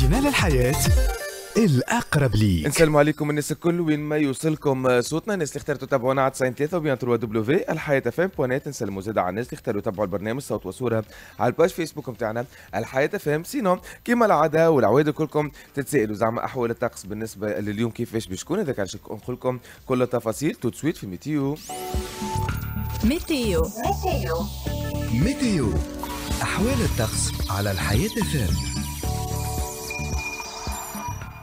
تنال الحياة الاقرب لي السلام عليكم الناس الكل وين ما يوصلكم آه، صوتنا الناس اللي اختاروا تتابعونا على 93 وبين 3 دبليو الحياه اف ام بونات نسلموا زاد على الناس اللي اختاروا يتابعوا البرنامج صوت وصوره على الباج فيسبوك نتاعنا الحياه اف ام سينو كيما العاده والعواد كلكم تتسائلوا زعما احوال الطقس بالنسبه لليوم كيفاش بيشكون هذاك شكون نقول لكم كل التفاصيل تو سويت في ميتيو ميتيو ميتيو ميتيو احوال الطقس على الحياه فهم.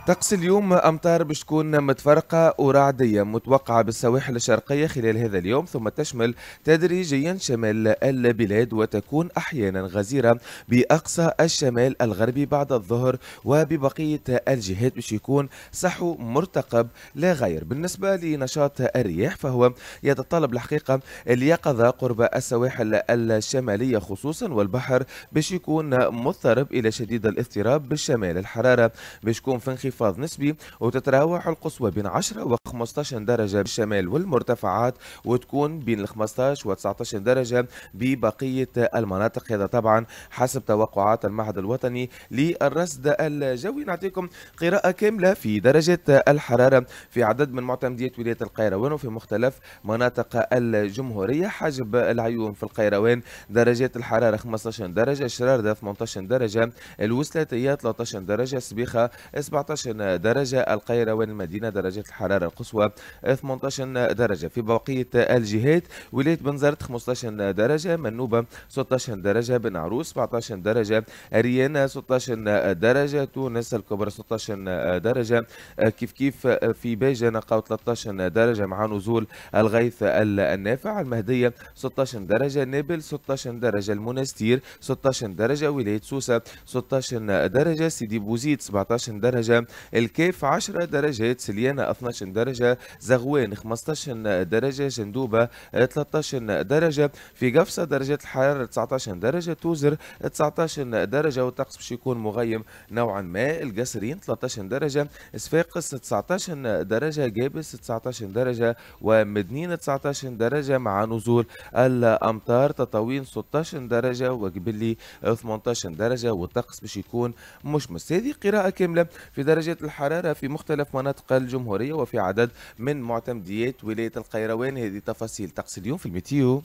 طقس اليوم أمطار باش تكون متفرقة ورعدية متوقعة بالسواحل الشرقية خلال هذا اليوم ثم تشمل تدريجيا شمال البلاد وتكون أحيانا غزيرة بأقصى الشمال الغربي بعد الظهر وببقية الجهات باش يكون صحو مرتقب لا غير بالنسبة لنشاط الرياح فهو يتطلب الحقيقة اليقظة قرب السواحل الشمالية خصوصا والبحر باش يكون مضطرب إلى شديد الاضطراب بالشمال الحرارة باش تكون في انخفاض نسبي وتتراوح القصوى بين 10 و 15 درجة بالشمال والمرتفعات وتكون بين ال 15 و 19 درجة ببقية المناطق هذا طبعا حسب توقعات المعهد الوطني للرصد الجوي نعطيكم قراءة كاملة في درجة الحرارة في عدد من معتمديات ولاية القيروان وفي مختلف مناطق الجمهورية حجب العيون في القيروان درجات الحرارة 15 درجة شرارة 18 درجة الوسلاتية 13 درجة سبيخة 17 18 درجة القيروان والمدينة درجة الحرارة القصوى 18 درجة في بقية الجهات ولاية بنزرت 15 درجة منوبة 16 درجة بن عروس 17 درجة ريانا 16 درجة تونس الكبرى 16 درجة كيف كيف في باجة نقاو 13 درجة مع نزول الغيث النافع المهدية 16 درجة نابل 16 درجة المنستير 16 درجة ولاية سوسة 16 درجة سيدي بوزيد 17 درجة الكاف 10 درجات سليانة 12 درجة زغوان 15 درجة جندوبة 13 درجة في قفصة درجات الحرارة 19 درجة توزر 19 درجة والطقس باش يكون مغيم نوعا ما القصرين 13 درجة صفاقس 19 درجة جابس 19 درجة ومدنين 19 درجة مع نزول الأمطار تطاوين 16 درجة وقبلي 18 درجة والطقس باش يكون مشمس هذه قراءة كاملة في درجة درجات الحرارة في مختلف مناطق الجمهورية وفي عدد من معتمديات ولاية القيروان هذه تفاصيل طقس اليوم في الميتيو